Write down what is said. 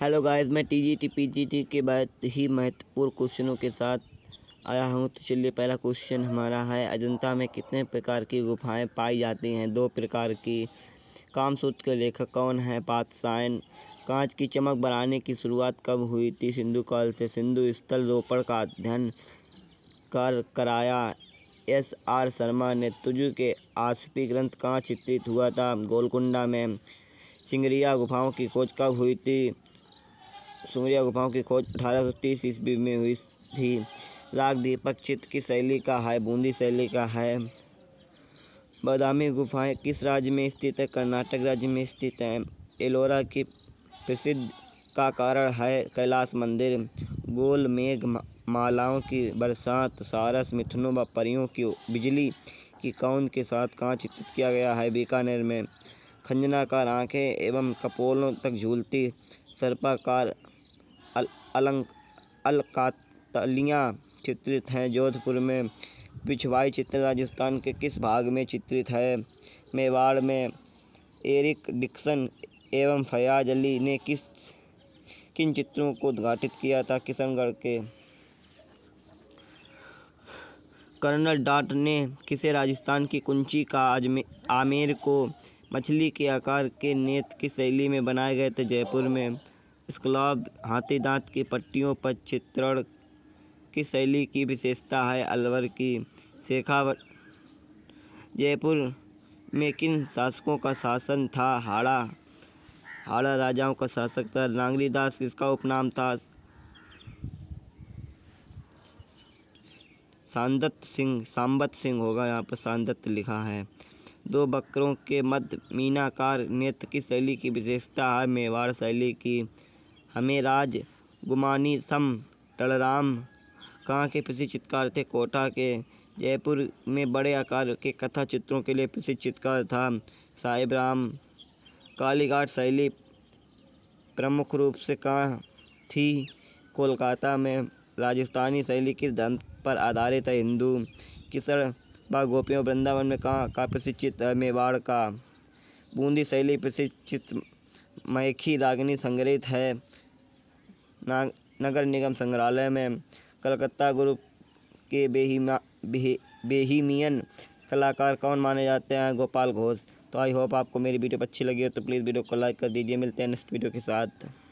hello guys मैं T G T P G T के बहुत ही महत्वपूर्ण क्वेश्चनों के साथ आया हूँ तो चलिए पहला क्वेश्चन हमारा है अजंता में कितने प्रकार की गुफाएं पाई जाती हैं दो प्रकार की कामसूत्र के लेखक कौन है पातसायन कांच की चमक बढ़ाने की शुरुआत कब हुई थी सिंधु काल से सिंधु स्थल रोपण का अध्ययन कर कराया एस आर शर्मा ने तुजु के आसपी ग्रंथ कहाँ चित्रित हुआ था गोलकुंडा में सिंगरिया गुफाओं की खोज कब हुई थी सुमरिया गुफाओं की खोज अठारह सौ तीस ईस्वी में हुई थी राग दीपक चित्त की शैली का है बूंदी शैली का है बादामी गुफाएं किस राज्य में स्थित है कर्नाटक राज्य में स्थित है एलोरा की प्रसिद्ध का कारण है कैलाश मंदिर गोल मेघ मालाओं की बरसात सारस मिथुनों व परियों की बिजली की कौन के साथ कहाँ चित्रित किया गया है बीकानेर में खंजनाकार आंखें एवं कपोलों तक झूलती सर्पाकार अलंक अलकातलियाँ चित्रित हैं जोधपुर में पिछवाई चित्र राजस्थान के किस भाग में चित्रित है मेवाड़ में एरिक डिक्सन एवं फयाज अली ने किस किन चित्रों को उद्घाटित किया था किशनगढ़ के कर्नल डाट ने किसे राजस्थान की कुंची का आजमे आमेर को मछली के आकार के नेत की शैली में बनाए गए थे जयपुर में स्क्लॉब हाथी दांत की पट्टियों पर चित्रण की शैली की विशेषता है अलवर की शेखावत जयपुर में किन शासकों का शासन था हाड़ा हाड़ा राजाओं का शासक था नांगली दास किसका उपनाम था सांदत सिंह सांबत सिंह होगा यहाँ पर सांदत लिखा है दो बकरों के मध्य मीनाकार नेत्र की शैली की विशेषता है मेवाड़ शैली की हमें राज गुमानी सम टलराम कहाँ के प्रसिद्ध चित्रकार थे कोटा के जयपुर में बड़े आकार के कथा चित्रों के लिए प्रसिद्ध चित्रकार था साहिब राम कालीघाट शैली प्रमुख रूप से कहाँ थी कोलकाता में राजस्थानी शैली किस धर्म पर आधारित है हिंदू किसर बा गोपियों वृंदावन में कहाँ का प्रसिद्ध चित्र मेवाड़ का बूंदी शैली प्रसिद्ध चित्र मैखी रागिनी संग्रहित है ना नगर निगम संग्रहालय में कलकत्ता ग्रुप के बेहिमा बेह, बेहिमियन कलाकार कौन माने जाते हैं गोपाल घोष तो आई होप आपको मेरी वीडियो अच्छी लगी हो तो प्लीज़ वीडियो को लाइक कर दीजिए मिलते हैं नेक्स्ट वीडियो के साथ